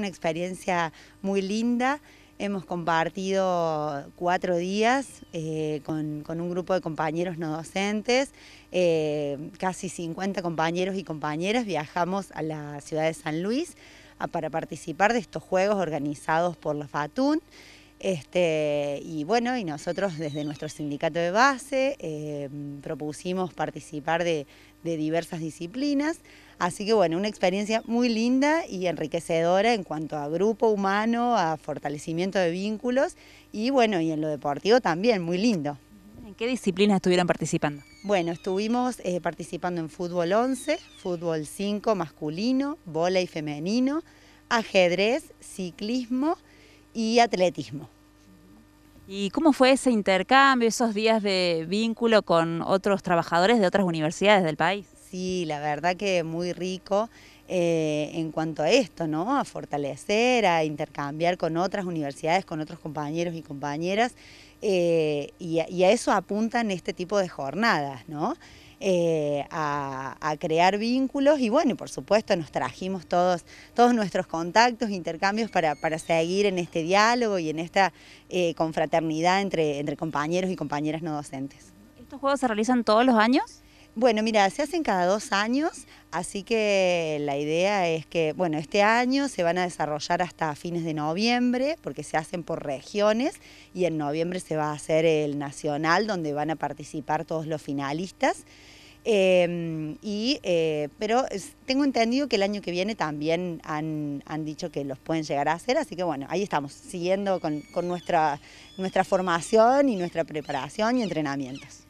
una experiencia muy linda. Hemos compartido cuatro días eh, con, un grupo de compañeros no docentes, eh, casi 50 compañeros y compañeras. Viajamos a la ciudad de San Luis para participar de estos juegos organizados por la FATUN. Este, y bueno, y nosotros desde nuestro sindicato de base em, propusimos participar de, diversas disciplinas. Así que bueno, una experiencia muy linda y enriquecedora en cuanto a grupo humano, a fortalecimiento de vínculos y bueno, y en lo deportivo también, muy lindo. ¿En qué disciplinas estuvieron participando? Bueno, estuvimos eh, participando en fútbol 11, fútbol 5 masculino, bola y femenino, ajedrez, ciclismo, y atletismo. ¿Y cómo fue ese intercambio, esos días de vínculo con otros trabajadores de otras universidades del país? Sí, la verdad que muy rico eh, en cuanto a esto, ¿no? A fortalecer, a intercambiar con otras universidades, con otros compañeros y compañeras. Eh, y, a, eso apuntan este tipo de jornadas, ¿no? Eh, a, crear vínculos y bueno, por supuesto nos trajimos todos, todos nuestros contactos, intercambios para, seguir en este diálogo y en esta eh, confraternidad entre, entre compañeros y compañeras no docentes. ¿Estos juegos se realizan todos los años? Bueno, mira, se hacen cada dos años, así que la idea es que, bueno, este año se van a desarrollar hasta fines de noviembre, porque se hacen por regiones, y en noviembre se va a hacer el nacional, donde van a participar todos los finalistas. Em, y, eh, pero tengo entendido que el año que viene también han, dicho que los pueden llegar a hacer, así que bueno, ahí estamos, siguiendo con, con nuestra, nuestra formación y nuestra preparación y entrenamientos.